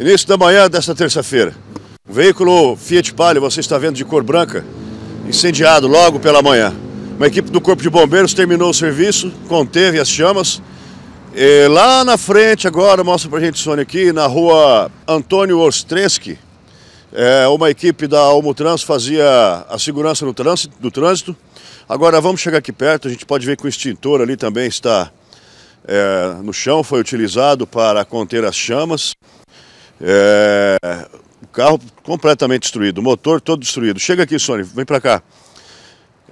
Início da manhã desta terça-feira. O veículo Fiat Palio, você está vendo de cor branca, incendiado logo pela manhã. Uma equipe do Corpo de Bombeiros terminou o serviço, conteve as chamas. E lá na frente, agora, mostra pra gente, Sônia, aqui na rua Antônio Ostreski, é, uma equipe da Almutrans fazia a segurança no trânsito, do trânsito. Agora vamos chegar aqui perto, a gente pode ver que o extintor ali também está é, no chão, foi utilizado para conter as chamas. É, o carro completamente destruído, o motor todo destruído. Chega aqui, Sônia, vem para cá.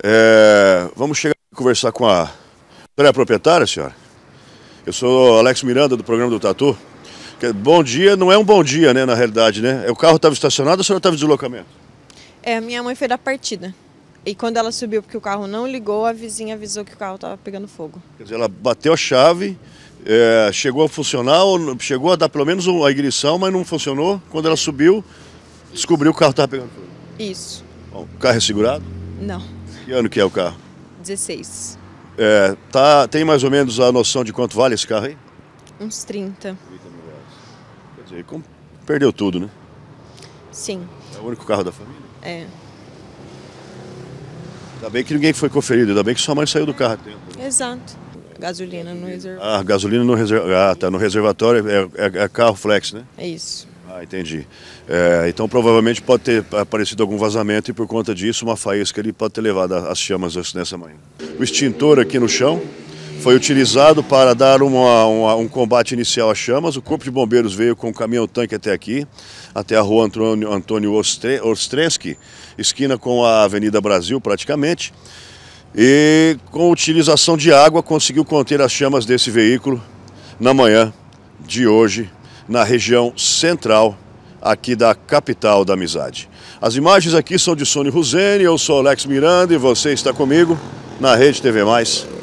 É, vamos chegar conversar com a... pré proprietária, senhora? Eu sou Alex Miranda, do programa do Tatu. É bom dia não é um bom dia, né, na realidade, né? É, o carro estava estacionado ou a senhora estava em deslocamento? É, minha mãe foi da partida. E quando ela subiu porque o carro não ligou, a vizinha avisou que o carro estava pegando fogo. Quer dizer, ela bateu a chave é, chegou a funcionar, chegou a dar pelo menos a ignição, mas não funcionou. Quando ela subiu, descobriu que o carro estava pegando fogo. Isso. Bom, o carro é segurado? Não. Que ano que é o carro? 16. É, tá, tem mais ou menos a noção de quanto vale esse carro aí? Uns 30. 30 mil reais. Quer dizer, como, perdeu tudo, né? Sim. É o único carro da família? É. Ainda bem que ninguém foi conferido, ainda bem que sua mãe saiu do carro né? Exato. Gasolina no reservatório. Ah, gasolina no reservatório. Ah, tá. No reservatório é, é, é carro flex, né? É isso. Ah, entendi. É, então provavelmente pode ter aparecido algum vazamento e por conta disso uma faísca ali pode ter levado as chamas nessa manhã. O extintor aqui no chão foi utilizado para dar uma, uma, um combate inicial às chamas. O corpo de bombeiros veio com o caminhão-tanque até aqui, até a rua Antônio, Antônio Ostre, Ostreski, esquina com a Avenida Brasil praticamente e com utilização de água conseguiu conter as chamas desse veículo na manhã de hoje na região central aqui da capital da amizade. As imagens aqui são de Sônia Ruzene, eu sou Alex Miranda e você está comigo na Rede TV Mais.